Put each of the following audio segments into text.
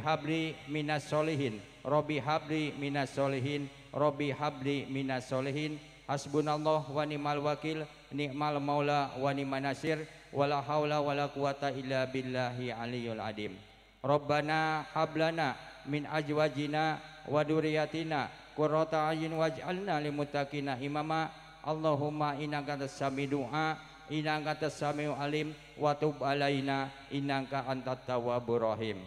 habli minas solihin Robi habli minas solihin Robi habli minas solihin Hasbunallah wa ni'mal wakil ni'mal maula wa ni'man nasir wala haula wala quwata illa billahi aliyul adim Rabbana hablana min ajwajina wa duriyatina qurrata ayun waj'alna limutakina, muttaqina imama Allahumma innaka tasami du'a innaka tasamiu alim wa tub alaina Inangka antat tawwabur rahim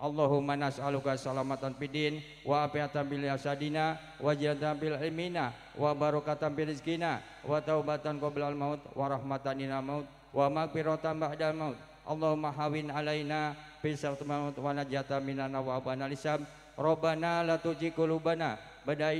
Allahumma nas'aluka salamatan pidin wa afiatan bil yasadina wa jannatan bil ilmina wa barakatan bil rizqina wa taubatan qabla al maut wa rahmatan ila maut wa maghfiratan ba'da al maut Allahumma hawin alaina fi maut wa najata minan wa abana lisam Rabbana la qulubana bada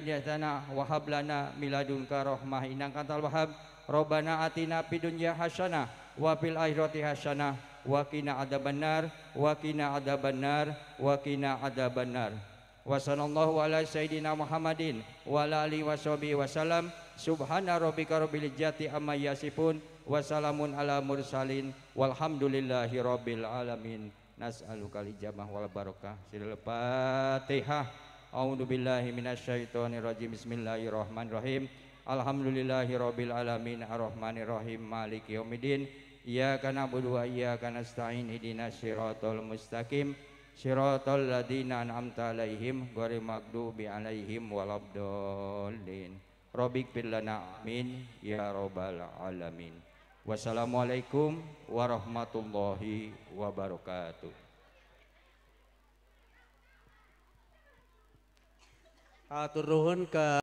wa hab lana miladunka rahmah innaka antal wahhab Rabbana atina fid dunya hasanah wa fil akhirati hasanah Wakina ada benar, Wakina ada benar, Wakina ada benar. wa sallallahu ala sayidina Muhammadin wa ali washabi wasalam, wasallam subhana rabbika rabbil izzati amma yasifun wa ala mursalin walhamdulillahi rabbil alamin nas'aluka lijamah wal barakah sirul fatihah A'udzu billahi minasyaitonir rajim. Bismillahirrahmanirrahim. Alhamdulillahi rabbil alamin arrahmanirrahim maliki yaumiddin Iyyaka na'budu wa iyyaka nasta'in ihdinas siratal mustaqim siratal ladzina an'amta 'alaihim ghairil maghdubi 'alaihim waladdallin. Rabbik lana amin ya rabbal alamin. Wassalamualaikum warahmatullahi wabarakatuh. Atur ke